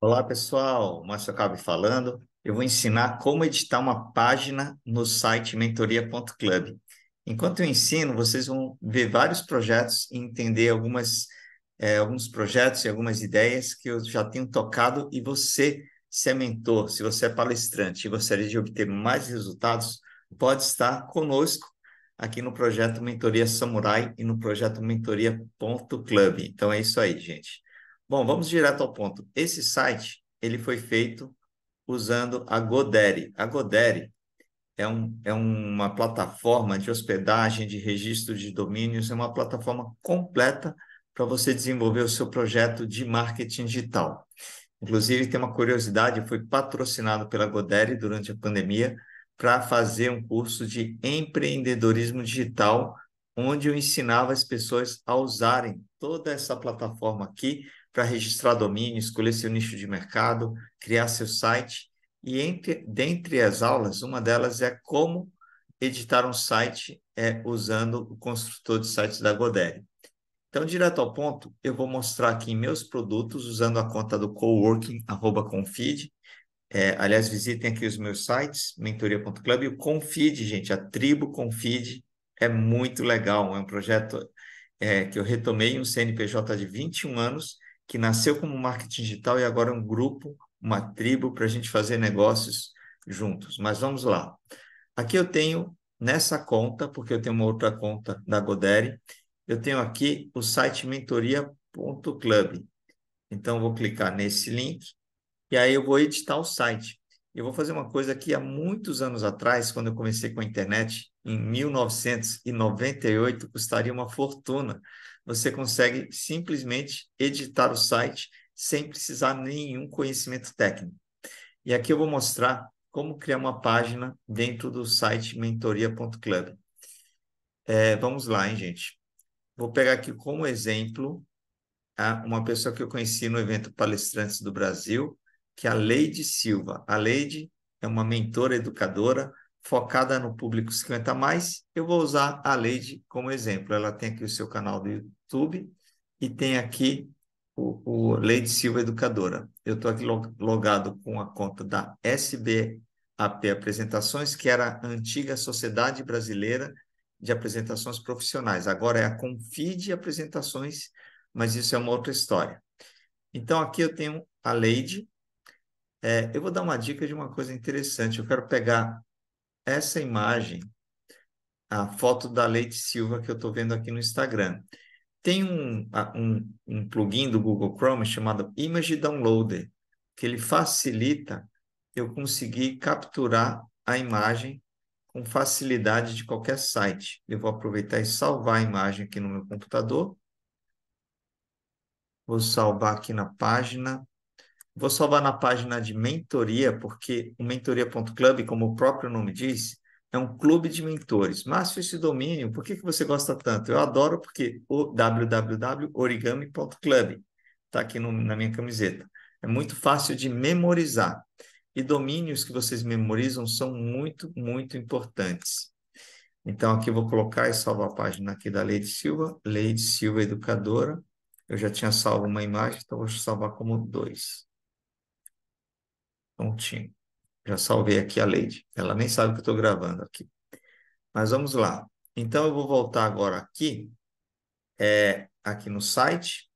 Olá, pessoal. Márcio Cabe falando. Eu vou ensinar como editar uma página no site mentoria.club. Enquanto eu ensino, vocês vão ver vários projetos e entender algumas, é, alguns projetos e algumas ideias que eu já tenho tocado. E você, se é mentor, se você é palestrante e gostaria de obter mais resultados, pode estar conosco aqui no projeto Mentoria Samurai e no projeto Mentoria.club. Então é isso aí, gente. Bom, vamos direto ao ponto. Esse site ele foi feito usando a Godaddy. A Godaddy é, um, é uma plataforma de hospedagem, de registro de domínios, é uma plataforma completa para você desenvolver o seu projeto de marketing digital. Inclusive, tem uma curiosidade, foi patrocinado pela Godaddy durante a pandemia para fazer um curso de empreendedorismo digital, onde eu ensinava as pessoas a usarem toda essa plataforma aqui para registrar domínio, escolher seu nicho de mercado, criar seu site. E entre, dentre as aulas, uma delas é como editar um site é, usando o construtor de sites da Godere. Então, direto ao ponto, eu vou mostrar aqui meus produtos usando a conta do coworking, arroba confid. É, aliás, visitem aqui os meus sites, mentoria.club e o Confid, gente, a tribo Confid é muito legal. É um projeto é, que eu retomei, um CNPJ de 21 anos, que nasceu como marketing digital e agora é um grupo, uma tribo para a gente fazer negócios juntos. Mas vamos lá. Aqui eu tenho nessa conta, porque eu tenho uma outra conta da Godere, eu tenho aqui o site mentoria.club. Então, eu vou clicar nesse link e aí eu vou editar o site. Eu vou fazer uma coisa que há muitos anos atrás, quando eu comecei com a internet, em 1998, custaria uma fortuna. Você consegue simplesmente editar o site sem precisar nenhum conhecimento técnico. E aqui eu vou mostrar como criar uma página dentro do site mentoria.club. É, vamos lá, hein, gente? Vou pegar aqui como exemplo tá? uma pessoa que eu conheci no evento Palestrantes do Brasil, que é a Leide Silva. A Leide é uma mentora educadora focada no público 50 mais. Eu vou usar a Leide como exemplo. Ela tem aqui o seu canal do YouTube e tem aqui o, o Leide Silva Educadora. Eu estou aqui logado com a conta da SBAP Apresentações, que era a antiga Sociedade Brasileira de Apresentações Profissionais. Agora é a Confide Apresentações, mas isso é uma outra história. Então, aqui eu tenho a Leide, é, eu vou dar uma dica de uma coisa interessante. Eu quero pegar essa imagem, a foto da Leite Silva que eu estou vendo aqui no Instagram. Tem um, um, um plugin do Google Chrome chamado Image Downloader, que ele facilita eu conseguir capturar a imagem com facilidade de qualquer site. Eu vou aproveitar e salvar a imagem aqui no meu computador. Vou salvar aqui na página Vou salvar na página de mentoria, porque o mentoria.club, como o próprio nome diz, é um clube de mentores. Márcio, esse domínio, por que, que você gosta tanto? Eu adoro porque o www.origami.club está aqui no, na minha camiseta. É muito fácil de memorizar. E domínios que vocês memorizam são muito, muito importantes. Então, aqui eu vou colocar e salvo a página aqui da Leide Silva, Leide Silva Educadora. Eu já tinha salvo uma imagem, então vou salvar como dois. Prontinho. Já salvei aqui a Leide. Ela nem sabe que eu estou gravando aqui. Mas vamos lá. Então, eu vou voltar agora aqui, é, aqui no site.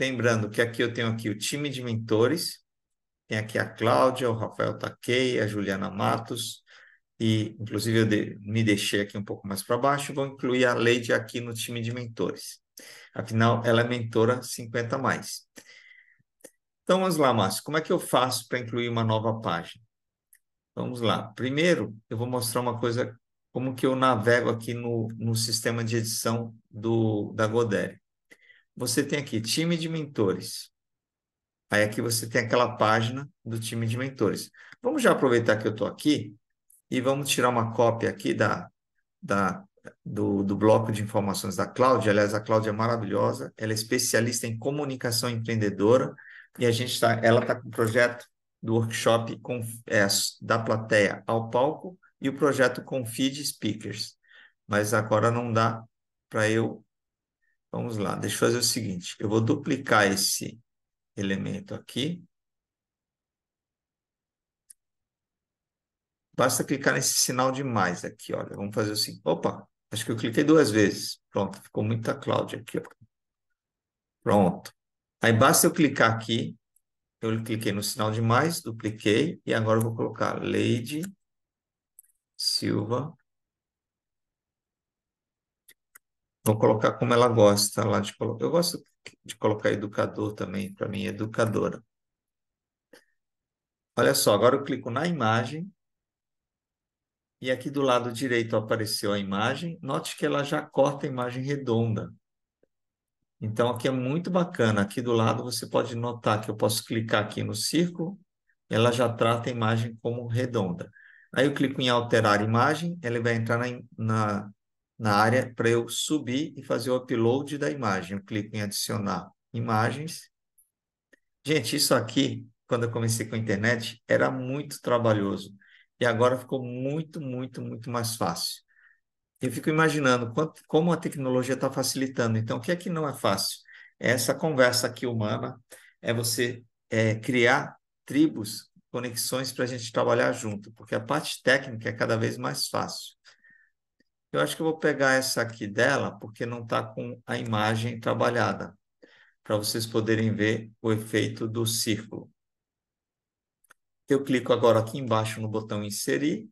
Lembrando que aqui eu tenho aqui o time de mentores. Tem aqui a Cláudia, o Rafael Takei, a Juliana Matos. E, inclusive, eu de, me deixei aqui um pouco mais para baixo. Vou incluir a Leide aqui no time de mentores. Afinal, ela é mentora 50+. Mais. Então, vamos lá, Márcio. Como é que eu faço para incluir uma nova página? Vamos lá. Primeiro, eu vou mostrar uma coisa, como que eu navego aqui no, no sistema de edição do, da Godere. Você tem aqui time de mentores. Aí aqui você tem aquela página do time de mentores. Vamos já aproveitar que eu estou aqui e vamos tirar uma cópia aqui da, da do, do, bloco de informações da Cláudia. Aliás, a Cláudia é maravilhosa, ela é especialista em comunicação empreendedora e a gente está, ela está com o projeto do workshop com, é, da plateia ao palco e o projeto Confide Speakers. Mas agora não dá para eu. Vamos lá, deixa eu fazer o seguinte: eu vou duplicar esse elemento aqui. Basta clicar nesse sinal de mais aqui, olha. Vamos fazer assim. Opa, acho que eu cliquei duas vezes. Pronto, ficou muita Cláudia aqui. Pronto. Aí basta eu clicar aqui, eu cliquei no sinal de mais, dupliquei, e agora vou colocar Lady Silva. Vou colocar como ela gosta lá de colocar. Eu gosto de colocar educador também, para mim, educadora. Olha só, agora eu clico na imagem. E aqui do lado direito apareceu a imagem. Note que ela já corta a imagem redonda. Então, aqui é muito bacana. Aqui do lado você pode notar que eu posso clicar aqui no círculo, ela já trata a imagem como redonda. Aí eu clico em alterar imagem, ele vai entrar na, na, na área para eu subir e fazer o upload da imagem. Eu clico em adicionar imagens. Gente, isso aqui, quando eu comecei com a internet, era muito trabalhoso. E agora ficou muito, muito, muito mais fácil. Eu fico imaginando quanto, como a tecnologia está facilitando. Então, o que é que não é fácil? É essa conversa aqui humana é você é, criar tribos, conexões para a gente trabalhar junto, porque a parte técnica é cada vez mais fácil. Eu acho que eu vou pegar essa aqui dela, porque não está com a imagem trabalhada, para vocês poderem ver o efeito do círculo. Eu clico agora aqui embaixo no botão inserir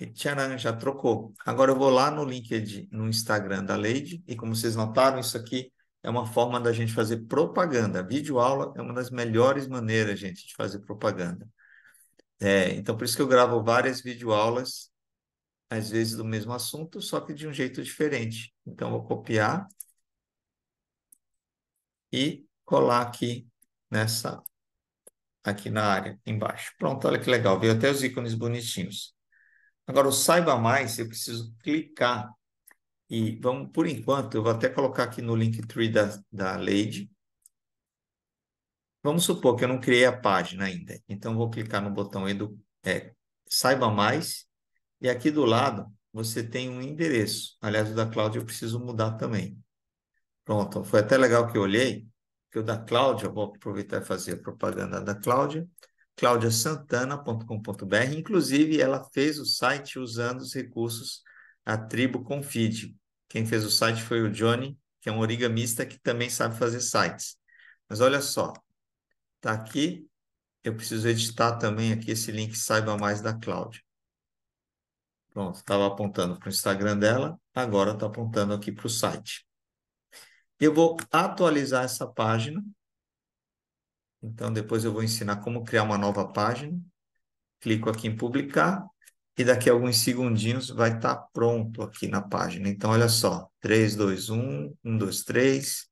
e tcharam, já trocou. Agora eu vou lá no LinkedIn, no Instagram da Lady, e como vocês notaram, isso aqui é uma forma da gente fazer propaganda. Vídeo aula é uma das melhores maneiras, gente, de fazer propaganda. É, então, por isso que eu gravo várias videoaulas, às vezes do mesmo assunto, só que de um jeito diferente. Então, vou copiar e colar aqui nessa, aqui na área embaixo. Pronto, olha que legal, veio até os ícones bonitinhos. Agora, o Saiba Mais, eu preciso clicar. E vamos, por enquanto, eu vou até colocar aqui no Linktree da, da Lady. Vamos supor que eu não criei a página ainda. Então, vou clicar no botão edu, é, Saiba Mais. E aqui do lado, você tem um endereço. Aliás, o da Cláudia eu preciso mudar também. Pronto, foi até legal que eu olhei, que o da Cláudia, vou aproveitar e fazer a propaganda da Cláudia claudiasantana.com.br. Inclusive, ela fez o site usando os recursos da tribo Quem fez o site foi o Johnny, que é um origamista que também sabe fazer sites. Mas olha só, tá aqui. Eu preciso editar também aqui esse link Saiba Mais da Cláudia. Pronto, estava apontando para o Instagram dela, agora está apontando aqui para o site. Eu vou atualizar essa página então, depois eu vou ensinar como criar uma nova página. Clico aqui em publicar e daqui a alguns segundinhos vai estar tá pronto aqui na página. Então, olha só, 3, 2, 1, 1, 2, 3,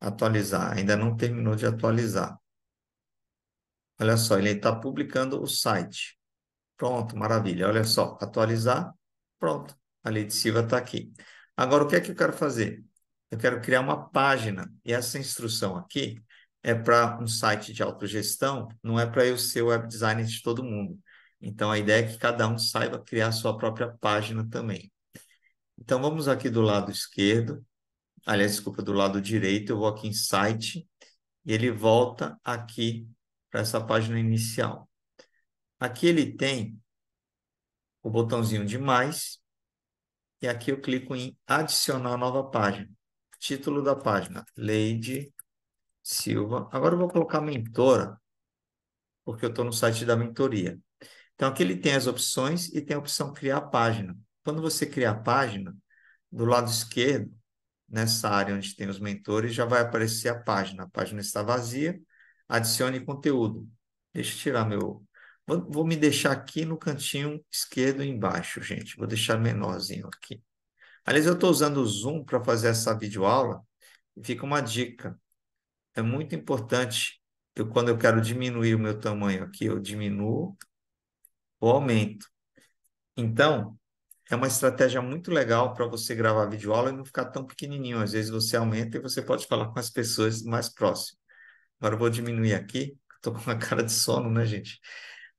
atualizar. Ainda não terminou de atualizar. Olha só, ele está publicando o site. Pronto, maravilha. Olha só, atualizar, pronto. A Leticia está aqui. Agora, o que é que eu quero fazer? Eu quero criar uma página. E essa instrução aqui, é para um site de autogestão, não é para eu ser web designer de todo mundo. Então, a ideia é que cada um saiba criar sua própria página também. Então, vamos aqui do lado esquerdo, aliás, desculpa, do lado direito, eu vou aqui em site e ele volta aqui para essa página inicial. Aqui ele tem o botãozinho de mais e aqui eu clico em adicionar nova página. Título da página, Lady Silva. Agora eu vou colocar mentora, porque eu estou no site da mentoria. Então, aqui ele tem as opções e tem a opção criar página. Quando você criar a página, do lado esquerdo, nessa área onde tem os mentores, já vai aparecer a página. A página está vazia, adicione conteúdo. Deixa eu tirar meu... Vou, vou me deixar aqui no cantinho esquerdo embaixo, gente. Vou deixar menorzinho aqui. Aliás, eu estou usando o Zoom para fazer essa videoaula. E fica uma dica é muito importante. Eu, quando eu quero diminuir o meu tamanho aqui, eu diminuo ou aumento. Então, é uma estratégia muito legal para você gravar vídeo aula e não ficar tão pequenininho. Às vezes você aumenta e você pode falar com as pessoas mais próximas. Agora eu vou diminuir aqui, estou com uma cara de sono, né, gente?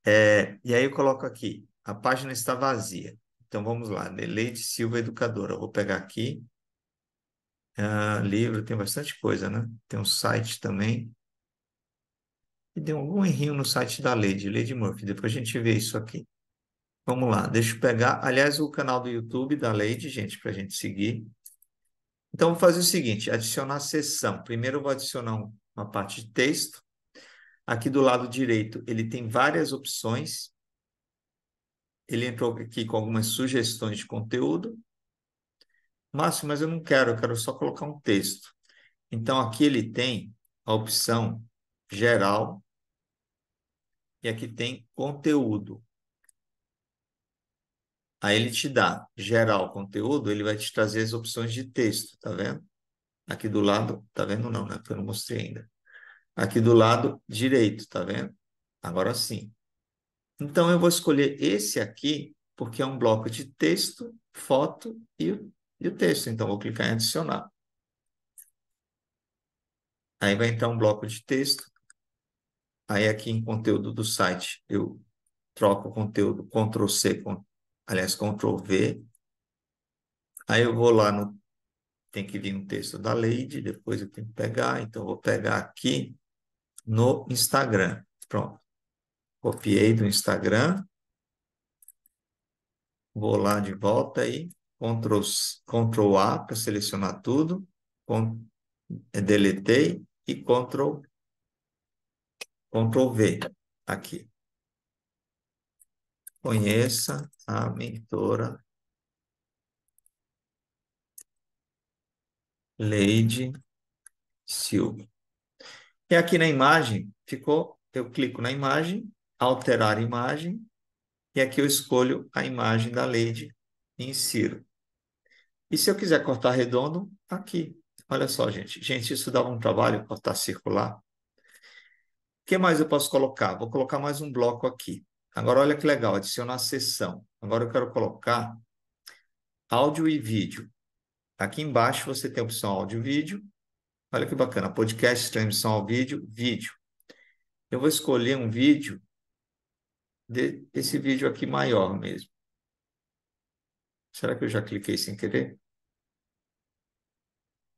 É, e aí eu coloco aqui, a página está vazia. Então vamos lá, Neleide Silva Educadora. Eu vou pegar aqui, uh, livro, tem bastante coisa, né? Tem um site também. E deu algum errinho no site da Lady, Lady Murphy. Depois a gente vê isso aqui. Vamos lá, deixa eu pegar. Aliás, o canal do YouTube da Lady, gente, para a gente seguir. Então, vou fazer o seguinte: adicionar a sessão. Primeiro, eu vou adicionar uma parte de texto. Aqui do lado direito, ele tem várias opções. Ele entrou aqui com algumas sugestões de conteúdo. Márcio, mas eu não quero, eu quero só colocar um texto. Então, aqui ele tem a opção geral e aqui tem conteúdo. Aí ele te dá geral conteúdo, ele vai te trazer as opções de texto, tá vendo? Aqui do lado, tá vendo não, né? Porque eu não mostrei ainda. Aqui do lado direito, tá vendo? Agora sim. Então eu vou escolher esse aqui, porque é um bloco de texto, foto e e o texto. Então, vou clicar em adicionar. Aí vai entrar um bloco de texto. Aí aqui em conteúdo do site, eu troco o conteúdo c aliás, v Aí eu vou lá no... Tem que vir no texto da Lady, depois eu tenho que pegar. Então, eu vou pegar aqui no Instagram. Pronto. Copiei do Instagram. Vou lá de volta e Ctrl, Ctrl A para selecionar tudo, eh, deletei e Ctrl, Ctrl V aqui. Conheça a mentora Leide Silva. E aqui na imagem ficou, eu clico na imagem, alterar imagem, e aqui eu escolho a imagem da Leide e insiro. E se eu quiser cortar redondo, tá aqui. Olha só, gente. Gente, isso dá um trabalho, cortar circular. O que mais eu posso colocar? Vou colocar mais um bloco aqui. Agora, olha que legal, adicionar sessão. Agora eu quero colocar áudio e vídeo. Aqui embaixo você tem a opção áudio e vídeo. Olha que bacana, podcast, transmissão ao vídeo, vídeo. Eu vou escolher um vídeo, de, esse vídeo aqui maior mesmo. Será que eu já cliquei sem querer?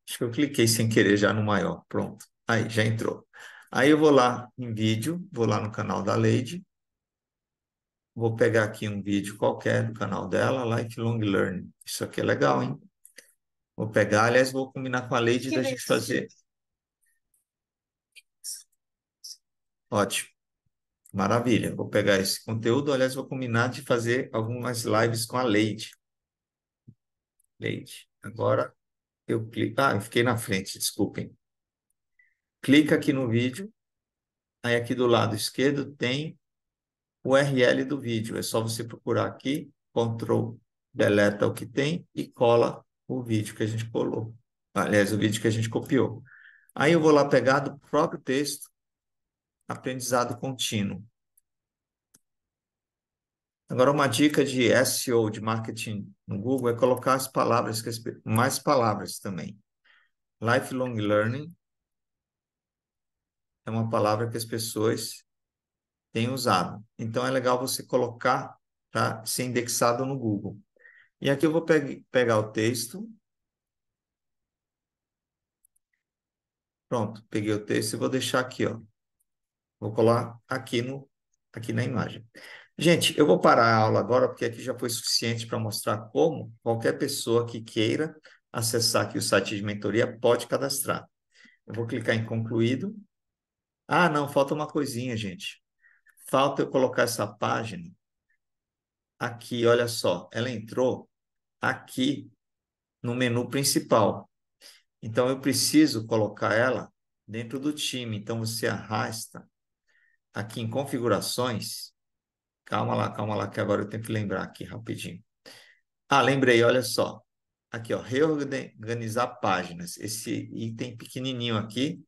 Acho que eu cliquei sem querer já no maior. Pronto. Aí, já entrou. Aí eu vou lá em vídeo, vou lá no canal da Lady. Vou pegar aqui um vídeo qualquer do canal dela, Lifelong Learning. Isso aqui é legal, hein? Vou pegar, aliás, vou combinar com a Lady da gente fazer. Ótimo. Maravilha. Vou pegar esse conteúdo, aliás, vou combinar de fazer algumas lives com a Lady. Leite. Agora eu clico. Ah, eu fiquei na frente, desculpem. Clica aqui no vídeo. Aí aqui do lado esquerdo tem o URL do vídeo. É só você procurar aqui, Ctrl, deleta o que tem e cola o vídeo que a gente colou. Aliás, o vídeo que a gente copiou. Aí eu vou lá pegar do próprio texto, aprendizado contínuo. Agora, uma dica de SEO, de marketing no Google, é colocar as palavras, mais palavras também. Lifelong Learning é uma palavra que as pessoas têm usado. Então, é legal você colocar, tá? ser indexado no Google. E aqui eu vou pe pegar o texto. Pronto, peguei o texto e vou deixar aqui, ó. Vou colar aqui, no, aqui na imagem. Gente, eu vou parar a aula agora, porque aqui já foi suficiente para mostrar como qualquer pessoa que queira acessar aqui o site de mentoria pode cadastrar. Eu vou clicar em concluído. Ah, não, falta uma coisinha, gente. Falta eu colocar essa página aqui, olha só. Ela entrou aqui no menu principal. Então, eu preciso colocar ela dentro do time. Então, você arrasta aqui em configurações Calma lá, calma lá, que agora eu tenho que lembrar aqui rapidinho. Ah, lembrei, olha só. Aqui, ó, reorganizar páginas. Esse item pequenininho aqui.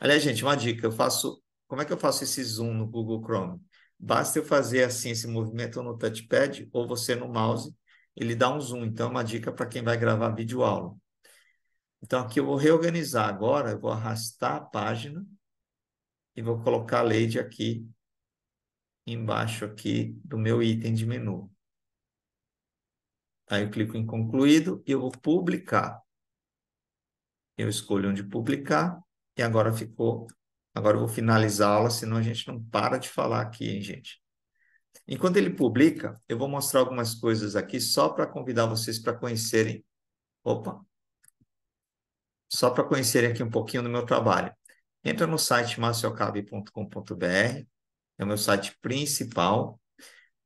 Aliás, gente, uma dica, eu faço... Como é que eu faço esse zoom no Google Chrome? Basta eu fazer assim, esse movimento no touchpad ou você no mouse, ele dá um zoom. Então, é uma dica para quem vai gravar vídeo aula. Então, aqui eu vou reorganizar agora, eu vou arrastar a página e vou colocar a Lady aqui embaixo aqui do meu item de menu. Aí eu clico em concluído e eu vou publicar. Eu escolho onde publicar e agora ficou. Agora eu vou finalizar a aula, senão a gente não para de falar aqui, hein, gente? Enquanto ele publica, eu vou mostrar algumas coisas aqui só para convidar vocês para conhecerem. Opa! Só para conhecerem aqui um pouquinho do meu trabalho. Entra no site marciocab.com.br, é o meu site principal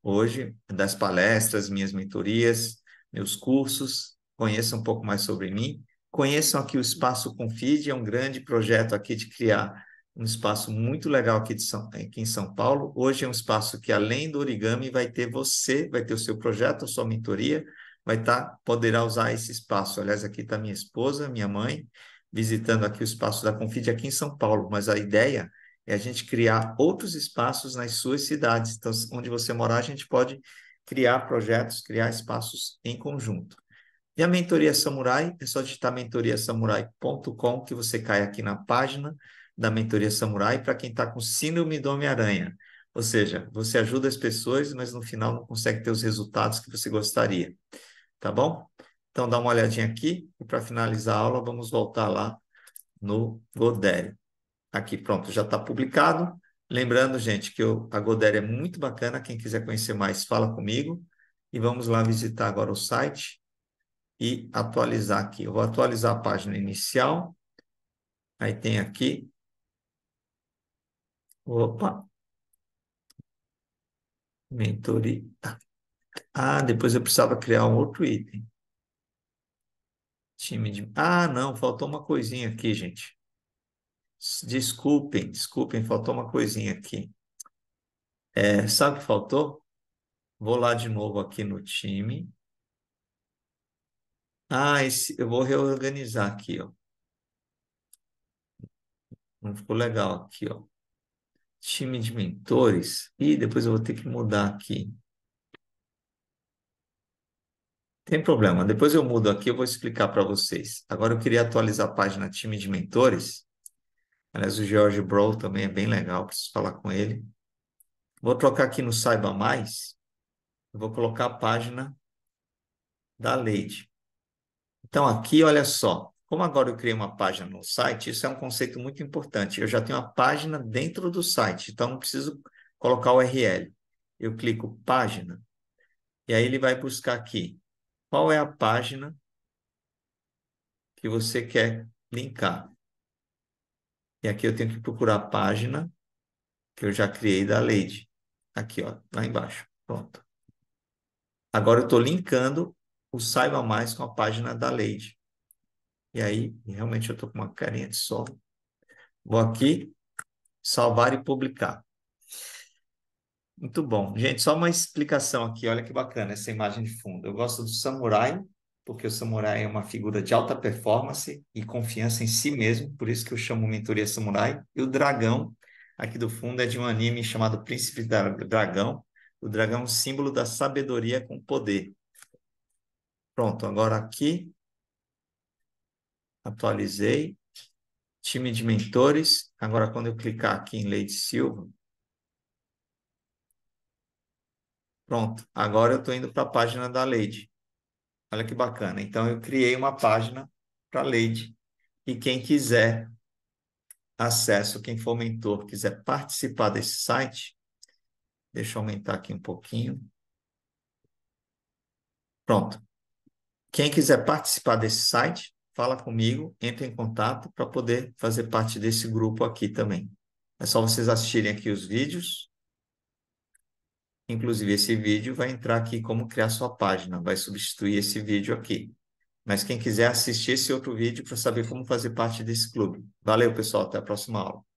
hoje, é das palestras, minhas mentorias, meus cursos. Conheçam um pouco mais sobre mim. Conheçam aqui o Espaço Confide, é um grande projeto aqui de criar um espaço muito legal aqui, São, aqui, em São Paulo. Hoje é um espaço que, além do origami, vai ter você, vai ter o seu projeto, a sua mentoria, vai estar, tá, poderá usar esse espaço. Aliás, aqui está minha esposa, minha mãe, visitando aqui o espaço da Confide aqui em São Paulo, mas a ideia é a gente criar outros espaços nas suas cidades. Então, onde você morar, a gente pode criar projetos, criar espaços em conjunto. E a Mentoria Samurai, é só digitar mentoriasamurai.com que você cai aqui na página da Mentoria Samurai para quem está com síndrome do Homem-Aranha. Ou seja, você ajuda as pessoas, mas no final não consegue ter os resultados que você gostaria. Tá bom? Então dá uma olhadinha aqui e para finalizar a aula vamos voltar lá no Godério. Aqui, pronto, já está publicado. Lembrando, gente, que a Godere é muito bacana. Quem quiser conhecer mais, fala comigo. E vamos lá visitar agora o site e atualizar aqui. Eu vou atualizar a página inicial. Aí tem aqui. Opa! Mentoria. Ah, depois eu precisava criar um outro item. Time de. Ah, não, faltou uma coisinha aqui, gente. Desculpem, desculpem, faltou uma coisinha aqui. É, sabe o que faltou? Vou lá de novo aqui no time. Ah, esse, eu vou reorganizar aqui, ó. Não ficou legal aqui, ó. Time de mentores. E depois eu vou ter que mudar aqui. Tem problema. Depois eu mudo aqui, eu vou explicar para vocês. Agora eu queria atualizar a página time de mentores. Aliás, o George Brown também é bem legal, preciso falar com ele. Vou trocar aqui no Saiba Mais, vou colocar a página da Leide. Então, aqui, olha só, como agora eu criei uma página no site, isso é um conceito muito importante. Eu já tenho uma página dentro do site, então não preciso colocar o URL. Eu clico página, e aí ele vai buscar aqui qual é a página que você quer linkar. E aqui eu tenho que procurar a página que eu já criei da Lady. Aqui, ó, lá embaixo. Pronto. Agora eu estou linkando o Saiba Mais com a página da Lady. E aí, realmente eu estou com uma carinha de sol. Vou aqui, salvar e publicar. Muito bom. Gente, só uma explicação aqui. Olha que bacana essa imagem de fundo. Eu gosto do samurai porque o samurai é uma figura de alta performance e confiança em si mesmo, por isso que eu chamo mentoria samurai. E o dragão, aqui do fundo, é de um anime chamado Príncipe Dragão. O dragão é um símbolo da sabedoria com poder. Pronto, agora aqui, atualizei, time de mentores. Agora, quando eu clicar aqui em Lady Silva, pronto, agora eu estou indo para a página da Lady. Olha que bacana. Então, eu criei uma página para Leide e quem quiser acesso, quem for mentor, quiser participar desse site, deixa eu aumentar aqui um pouquinho. Pronto. Quem quiser participar desse site, fala comigo, entre em contato para poder fazer parte desse grupo aqui também. É só vocês assistirem aqui os vídeos Inclusive, esse vídeo vai entrar aqui como criar sua página, vai substituir esse vídeo aqui. Mas quem quiser assistir esse outro vídeo para saber como fazer parte desse clube. Valeu, pessoal. Até a próxima aula.